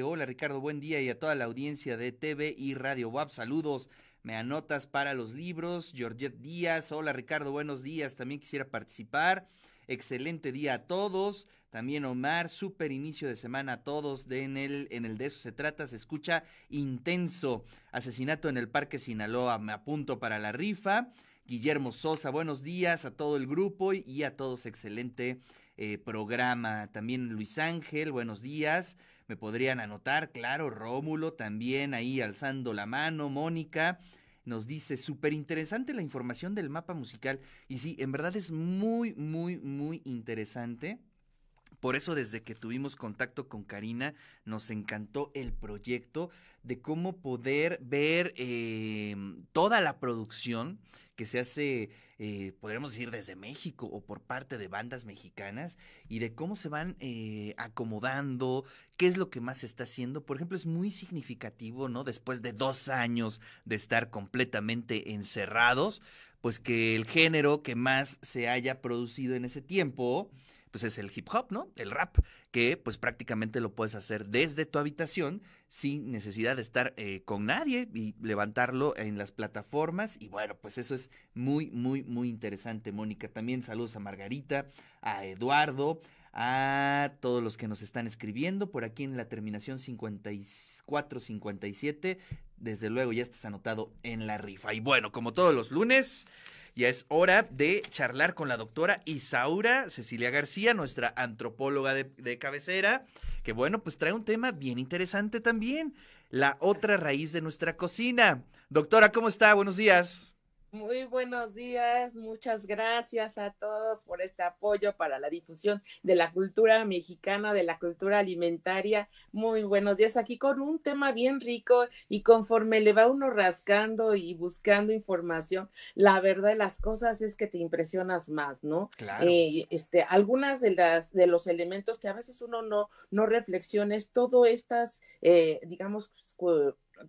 Hola Ricardo, buen día y a toda la audiencia de TV y Radio WAP. Saludos. Me anotas para los libros. Georgette Díaz. Hola Ricardo, buenos días. También quisiera participar. Excelente día a todos. También Omar, súper inicio de semana a todos. en, el, en el de eso se trata. Se escucha intenso. Asesinato en el Parque Sinaloa. Me apunto para la rifa. Guillermo Sosa, buenos días a todo el grupo y a todos. Excelente eh, programa. También Luis Ángel, buenos días me podrían anotar, claro, Rómulo también ahí alzando la mano, Mónica nos dice, súper interesante la información del mapa musical. Y sí, en verdad es muy, muy, muy interesante por eso desde que tuvimos contacto con Karina nos encantó el proyecto de cómo poder ver em, toda la producción que se hace, eh, podríamos decir, desde México o por parte de bandas mexicanas y de cómo se van eh, acomodando, qué es lo que más se está haciendo. Por ejemplo, es muy significativo, ¿no? Después de dos años de estar completamente encerrados, pues que el género que más se haya producido en ese tiempo pues es el hip hop, ¿no? El rap, que pues prácticamente lo puedes hacer desde tu habitación sin necesidad de estar eh, con nadie y levantarlo en las plataformas. Y bueno, pues eso es muy, muy, muy interesante, Mónica. También saludos a Margarita, a Eduardo, a todos los que nos están escribiendo por aquí en la terminación 5457 desde luego ya estás anotado en la rifa. Y bueno, como todos los lunes, ya es hora de charlar con la doctora Isaura Cecilia García, nuestra antropóloga de, cabecera, que bueno, pues trae un tema bien interesante también, la otra raíz de nuestra cocina. Doctora, ¿cómo está? Buenos días. Muy buenos días, muchas gracias a todos por este apoyo para la difusión de la cultura mexicana, de la cultura alimentaria. Muy buenos días, aquí con un tema bien rico y conforme le va uno rascando y buscando información, la verdad de las cosas es que te impresionas más, ¿no? Claro. Eh, este, algunas de las de los elementos que a veces uno no no reflexiona es todo estas, eh, digamos,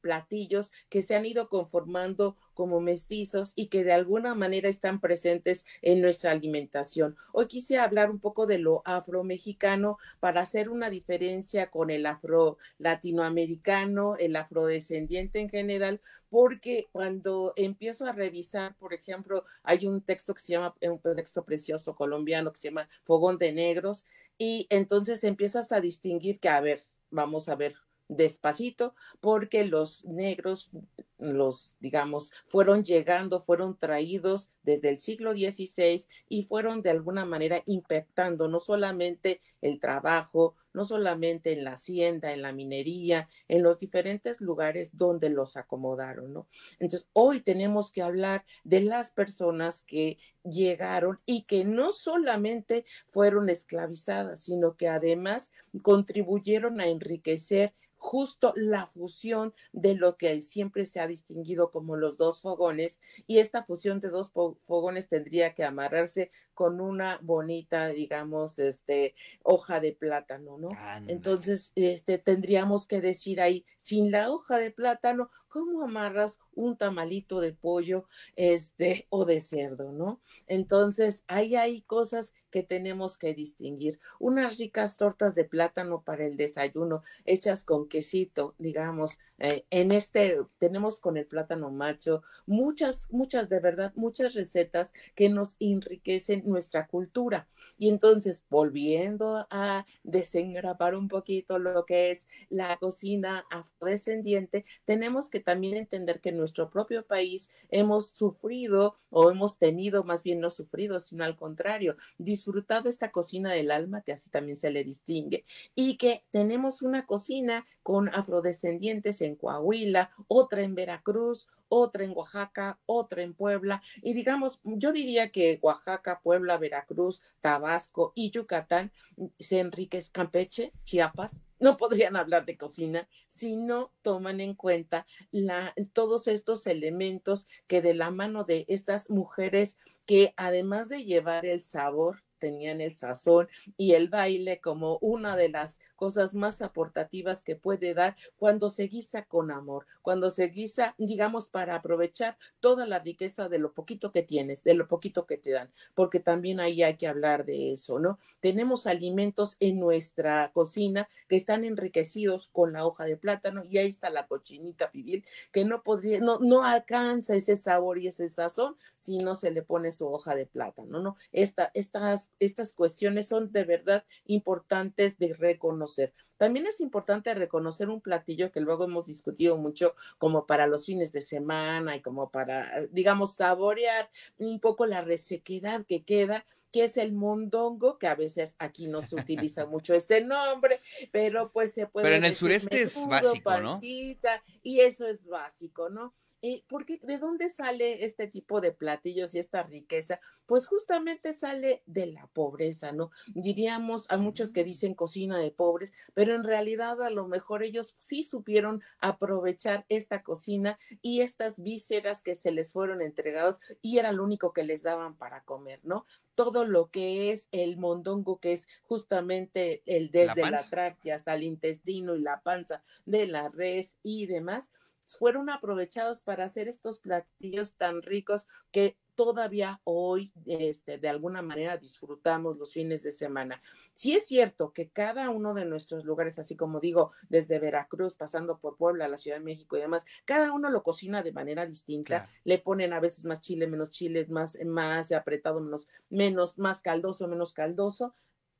platillos que se han ido conformando como mestizos y que de alguna manera están presentes en nuestra alimentación. Hoy quise hablar un poco de lo afromexicano para hacer una diferencia con el afro latinoamericano, el afrodescendiente en general, porque cuando empiezo a revisar, por ejemplo, hay un texto que se llama, un texto precioso colombiano que se llama Fogón de Negros, y entonces empiezas a distinguir que, a ver, vamos a ver despacito porque los negros los, digamos, fueron llegando, fueron traídos desde el siglo XVI y fueron de alguna manera impactando no solamente el trabajo, no solamente en la hacienda, en la minería, en los diferentes lugares donde los acomodaron, ¿no? Entonces, hoy tenemos que hablar de las personas que llegaron y que no solamente fueron esclavizadas, sino que además contribuyeron a enriquecer justo la fusión de lo que siempre se ha distinguido como los dos fogones y esta fusión de dos fogones tendría que amarrarse con una bonita, digamos, este, hoja de plátano, ¿no? Entonces, este, tendríamos que decir ahí, sin la hoja de plátano, ¿cómo amarras un tamalito de pollo, este, o de cerdo, ¿no? Entonces, ahí hay cosas que tenemos que distinguir. Unas ricas tortas de plátano para el desayuno, hechas con quesito, digamos, eh, en este, tenemos con el plátano macho, muchas, muchas, de verdad, muchas recetas que nos enriquecen nuestra cultura. Y entonces, volviendo a desengrapar un poquito lo que es la cocina afrodescendiente, tenemos que también entender que en nuestro propio país hemos sufrido o hemos tenido, más bien no sufrido, sino al contrario, disfrutado esta cocina del alma, que así también se le distingue, y que tenemos una cocina con afrodescendientes en Coahuila, otra en Veracruz, otra en Oaxaca, otra en Puebla. Y digamos, yo diría que Oaxaca, Puebla, Veracruz, Tabasco y Yucatán, se Campeche, Chiapas, no podrían hablar de cocina si no toman en cuenta la, todos estos elementos que de la mano de estas mujeres que además de llevar el sabor, tenían el sazón y el baile como una de las cosas más aportativas que puede dar cuando se guisa con amor, cuando se guisa, digamos, para aprovechar toda la riqueza de lo poquito que tienes, de lo poquito que te dan, porque también ahí hay que hablar de eso, ¿no? Tenemos alimentos en nuestra cocina que están enriquecidos con la hoja de plátano y ahí está la cochinita pibil que no podría, no, no alcanza ese sabor y ese sazón si no se le pone su hoja de plátano, ¿no? Esta, estas estas, cuestiones son de verdad importantes de reconocer. También es importante reconocer un platillo que luego hemos discutido mucho como para los fines de semana y como para, digamos, saborear un poco la resequedad que queda que es el mondongo, que a veces aquí no se utiliza mucho ese nombre, pero pues se puede. Pero en el sureste es básico, ¿no? Y eso es básico, ¿no? Eh, porque ¿De dónde sale este tipo de platillos y esta riqueza? Pues justamente sale de la pobreza, ¿no? Diríamos a muchos que dicen cocina de pobres, pero en realidad a lo mejor ellos sí supieron aprovechar esta cocina y estas vísceras que se les fueron entregados y era lo único que les daban para comer, ¿no? Todo lo que es el mondongo, que es justamente el desde la, la tráquea hasta el intestino y la panza de la res y demás, fueron aprovechados para hacer estos platillos tan ricos que todavía hoy este, de alguna manera disfrutamos los fines de semana. Si es cierto que cada uno de nuestros lugares, así como digo, desde Veracruz, pasando por Puebla, la Ciudad de México y demás, cada uno lo cocina de manera distinta, le ponen a veces más chile, menos chile, más, más apretado, menos, menos, más caldoso, menos caldoso.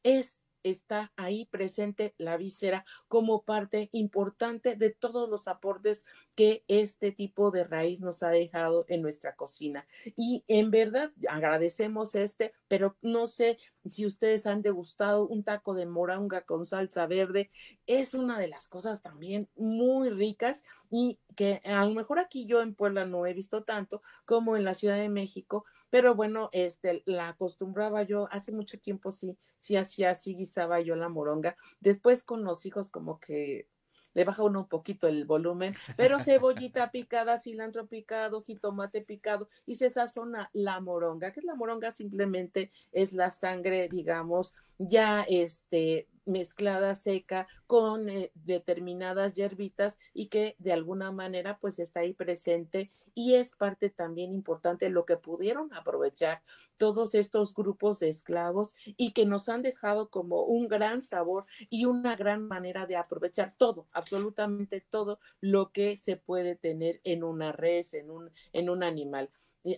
Es está ahí presente la víscera como parte importante de todos los aportes que este tipo de raíz nos ha dejado en nuestra cocina. Y en verdad agradecemos este, pero no sé si ustedes han degustado un taco de moronga con salsa verde. Es una de las cosas también muy ricas y que a lo mejor aquí yo en Puebla no he visto tanto como en la Ciudad de México, pero bueno, este, la acostumbraba yo, hace mucho tiempo sí, sí hacía, sí guisaba yo la moronga. Después con los hijos como que le baja uno un poquito el volumen, pero cebollita picada, cilantro picado, jitomate picado y se sazona la moronga, que es la moronga simplemente es la sangre, digamos, ya este mezclada seca con eh, determinadas hierbitas y que de alguna manera pues está ahí presente y es parte también importante lo que pudieron aprovechar todos estos grupos de esclavos y que nos han dejado como un gran sabor y una gran manera de aprovechar todo, absolutamente todo lo que se puede tener en una res, en un, en un animal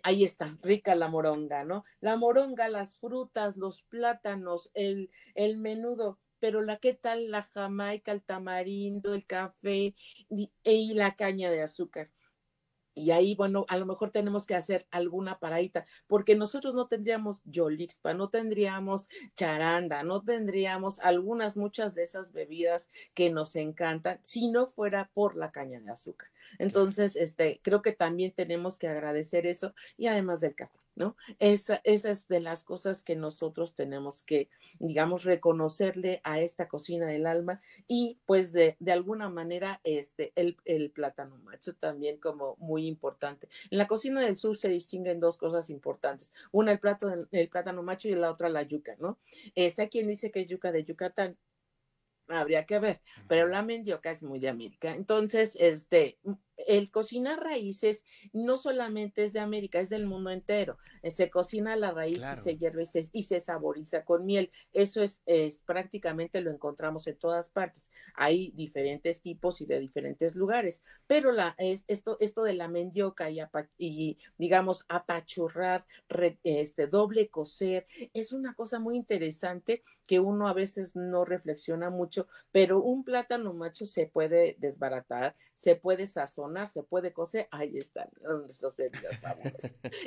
ahí está, rica la moronga, ¿no? La moronga, las frutas, los plátanos, el, el menudo, pero la qué tal la jamaica, el tamarindo, el café e, y, la caña de azúcar. Y ahí, bueno, a lo mejor tenemos que hacer alguna paradita, porque nosotros no tendríamos Yolixpa, no tendríamos charanda, no tendríamos algunas, muchas de esas bebidas que nos encantan si no fuera por la caña de azúcar. Entonces, este, creo que también tenemos que agradecer eso y además del café. ¿no? Esa, es de las cosas que nosotros tenemos que, digamos, reconocerle a esta cocina del alma y pues de, alguna manera este, el, plátano macho también como muy importante. En la cocina del sur se distinguen dos cosas importantes, una el, plato, el plátano macho y la otra la yuca, ¿no? Está quien dice que es yuca de Yucatán, habría que ver, pero la mendioca es muy de América. Entonces, este, el cocinar raíces no solamente es de América, es del mundo entero. Eh, se cocina la raíz y se hierve y se, saboriza con miel. Eso es, prácticamente lo encontramos en todas partes. Hay diferentes tipos y de diferentes lugares, pero la, es, esto, de la mendioca y, digamos apachurrar, este, doble coser, es una cosa muy interesante que uno a veces no reflexiona mucho, pero un plátano macho se puede desbaratar, se puede sazonar se puede coser, ahí están nuestros bebidas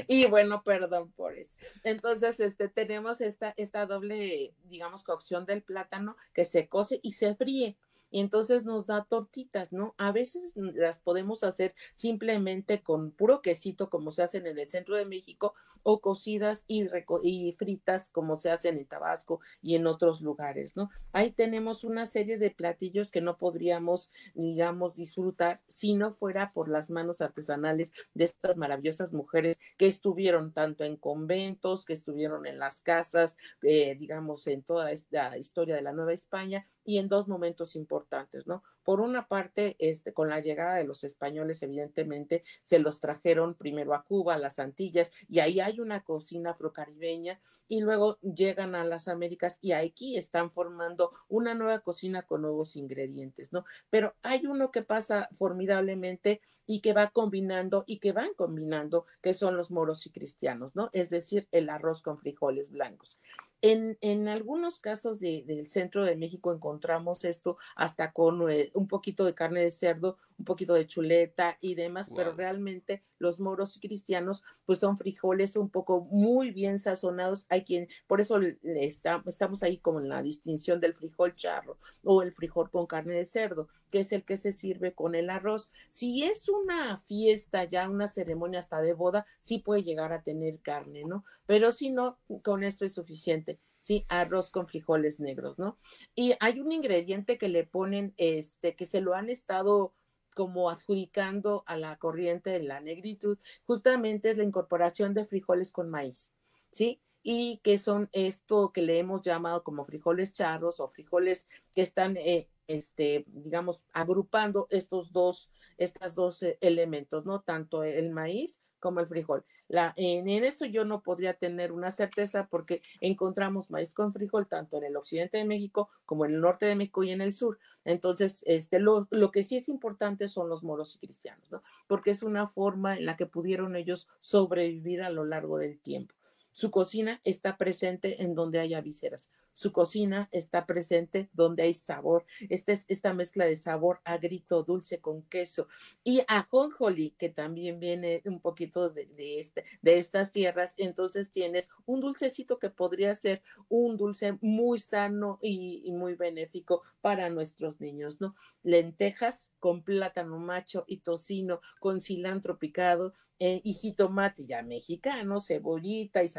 y bueno, perdón por eso. Entonces, este, tenemos esta, esta doble, digamos, cocción del plátano que se cose y se fríe y entonces nos da tortitas, ¿no? A veces las podemos hacer simplemente con puro quesito como se hacen en el centro de México o cocidas y, y fritas como se hacen en Tabasco y en otros lugares, ¿no? Ahí tenemos una serie de platillos que no podríamos, digamos, disfrutar si no fuera por las manos artesanales de estas maravillosas mujeres que estuvieron tanto en conventos, que estuvieron en las casas, eh, digamos, en toda esta historia de la Nueva España y en dos momentos importantes, ¿no? Por una parte, este, con la llegada de los españoles, evidentemente, se los trajeron primero a Cuba, a las Antillas, y ahí hay una cocina afrocaribeña, y luego llegan a las Américas y aquí están formando una nueva cocina con nuevos ingredientes, ¿no? Pero hay uno que pasa formidablemente y que va combinando y que van combinando, que son los moros y cristianos, ¿no? Es decir, el arroz con frijoles blancos. En, en algunos casos del centro de México encontramos esto hasta con un poquito de carne de cerdo, un poquito de chuleta y demás, pero realmente los moros cristianos pues son frijoles un poco muy bien sazonados. Hay quien, por eso está, estamos ahí como en la distinción del frijol charro o el frijol con carne de cerdo, que es el que se sirve con el arroz. Si es una fiesta ya, una ceremonia hasta de boda, sí puede llegar a tener carne, ¿no? Pero si no, con esto es suficiente ¿sí? Arroz con frijoles negros, ¿no? Y hay un ingrediente que le ponen, este, que se lo han estado como adjudicando a la corriente de la negritud, justamente es la incorporación de frijoles con maíz, ¿sí? Y que son esto que le hemos llamado como frijoles charros o frijoles que están, eh, este, digamos, agrupando estos dos, estos dos eh, elementos, ¿no? Tanto el maíz como el frijol. La, en, eso yo no podría tener una certeza porque encontramos maíz con frijol tanto en el occidente de México como en el norte de México y en el sur. Entonces, este, lo, lo que sí es importante son los moros y cristianos, ¿no? Porque es una forma en la que pudieron ellos sobrevivir a lo largo del tiempo. Su cocina está presente en donde haya viseras. Su cocina está presente donde hay sabor. Esta es esta mezcla de sabor agrito dulce con queso y ajonjoli que también viene un poquito este, de, estas tierras. Entonces tienes un dulcecito que podría ser un dulce muy sano y, muy benéfico para nuestros niños, ¿no? Lentejas con plátano macho y tocino con cilantro picado eh, y jitomate ya mexicano, cebollita y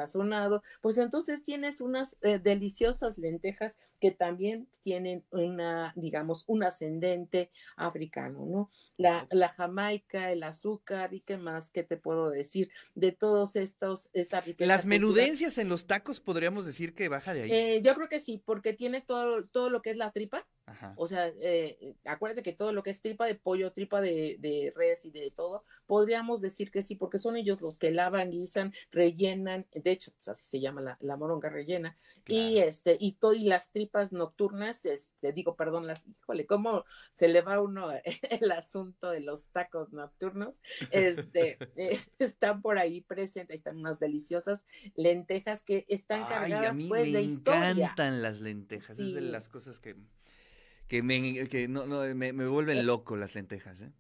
pues entonces tienes unas eh, deliciosas lentejas que también tienen una, digamos, un ascendente africano, ¿no? La, Jamaica, el azúcar y qué más que te puedo decir de todos estos, esta Las menudencias en los tacos podríamos decir que baja de ahí. Eh, yo creo que sí, porque tiene todo, todo lo que es la tripa, o sea, eh, eh, acuérdate que todo lo que es tripa de pollo, tripa de, de, res y de todo, podríamos decir que sí, porque son ellos los que lavan, guisan, rellenan, de hecho, pues, así se llama la, la moronga rellena, y este, y, todo, y las tripas nocturnas, este, digo, perdón, las, híjole, cómo se le va uno el asunto de los tacos nocturnos, este, eh, están por ahí presentes, están más deliciosas lentejas que están cargadas, a mí pues, me encantan las lentejas, es de las cosas que que me, que no, me, vuelven eh, loco las lentejas. ¿eh?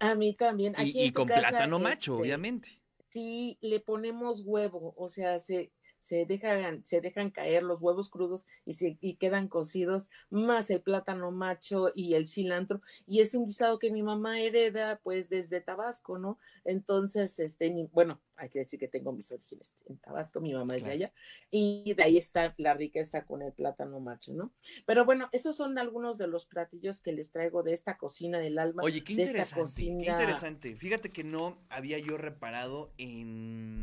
A, mí también. y, con plátano macho, este, obviamente. Sí, le ponemos huevo, o sea, se, se dejan, se dejan caer los huevos crudos y, se, y quedan cocidos, más el plátano macho y el cilantro. Y es un guisado que mi mamá hereda pues desde Tabasco, ¿no? Entonces, este, bueno, hay que decir que tengo mis orígenes en Tabasco, mi mamá es de allá, y de ahí está la riqueza con el plátano macho, ¿no? Pero bueno, esos son algunos de los platillos que les traigo de esta cocina del alma. Oye, qué interesante. Fíjate que no había yo reparado en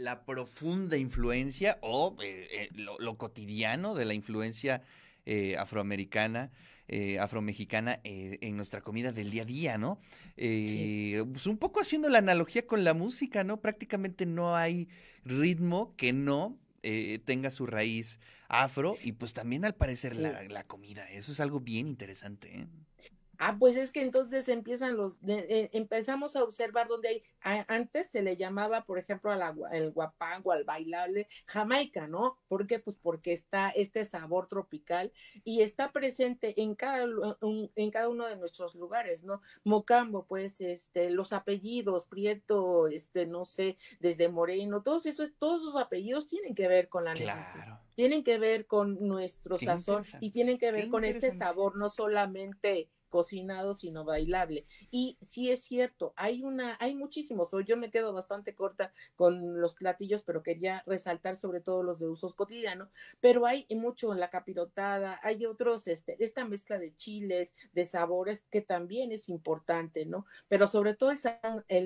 la profunda influencia o eh, eh, lo, cotidiano de la influencia eh, afroamericana, eh, afromexicana en nuestra comida del día a día, ¿no? Sí. Pues un poco haciendo la analogía con la música, ¿no? Prácticamente no hay ritmo que no tenga su raíz afro y pues también al parecer la, la, comida. Eso es algo bien interesante. ¿eh? Ah, pues es que entonces empiezan los, eh, empezamos a observar donde hay, antes se le llamaba, por ejemplo, al el guapango, al bailable, Jamaica, ¿no? ¿Por qué? Pues porque está este sabor tropical y está presente en cada, en cada uno de nuestros lugares, ¿no? Mocambo, pues, este, los apellidos, Prieto, este, no sé, desde Moreno, todos esos, todos esos apellidos tienen que ver con la claro. tienen que ver con nuestro sazón y tienen que ver con este sabor, no solamente cocinado, sino bailable. Y sí es cierto, hay una, hay muchísimos, yo me quedo bastante corta con los platillos, pero quería resaltar sobre todo los de usos cotidianos, pero hay mucho en la capirotada, hay otros, este, esta mezcla de chiles, de sabores, que también es importante, ¿no? Pero sobre todo el,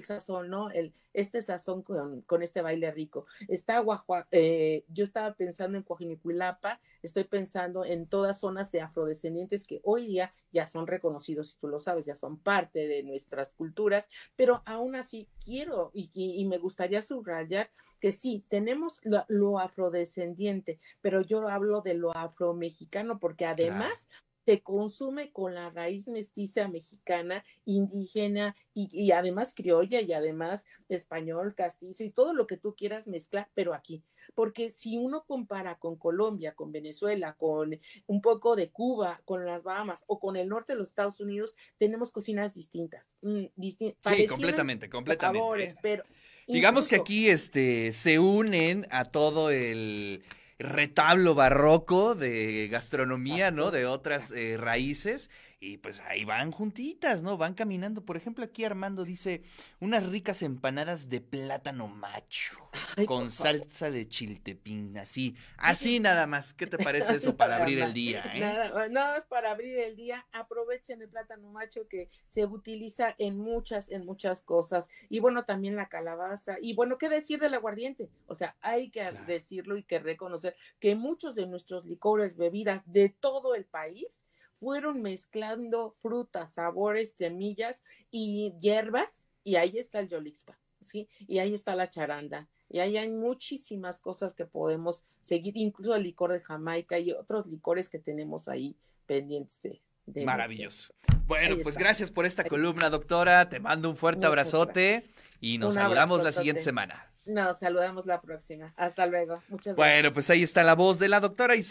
sazón, ¿no? El, este sazón con, este baile rico. Está Guajua, eh, yo estaba pensando en Coajinicuilapa, estoy pensando en todas zonas de afrodescendientes que hoy día ya son reconocidas conocidos tú lo sabes, ya son parte de nuestras culturas, pero aún así quiero y, me gustaría subrayar que sí, tenemos lo, afrodescendiente, pero yo hablo de lo afromexicano porque además se consume con la raíz mestiza mexicana, indígena y, además criolla y además español, castizo y todo lo que tú quieras mezclar, pero aquí. Porque si uno compara con Colombia, con Venezuela, con un poco de Cuba, con las Bahamas o con el norte de los Estados Unidos, tenemos cocinas distintas. Mm, sí, completamente, completamente. Digamos que aquí este, se unen a todo el retablo barroco de gastronomía, ¿no? De otras eh, raíces y pues ahí van juntitas, ¿no? Van caminando. Por ejemplo, aquí Armando dice unas ricas empanadas de plátano macho con salsa de chiltepín, así, así nada más. ¿Qué te parece eso para abrir el día? Eh? Nada, más para abrir el día. Aprovechen el plátano macho que se utiliza en muchas, en muchas cosas. Y bueno, también la calabaza. Y bueno, ¿qué decir del aguardiente? O sea, hay que decirlo y que reconocer que muchos de nuestros licores, bebidas de todo el país, fueron mezclando frutas, sabores, semillas y hierbas, y ahí está el yolispa, ¿sí? Y ahí está la charanda, y ahí hay muchísimas cosas que podemos seguir, incluso el licor de Jamaica y otros licores que tenemos ahí pendientes de, Maravilloso. Bueno, pues gracias por esta columna, doctora. Te mando un fuerte abrazote y nos saludamos la siguiente semana. Nos saludamos la próxima. Hasta luego. Muchas gracias. Bueno, pues ahí está la voz de la doctora. Isabel.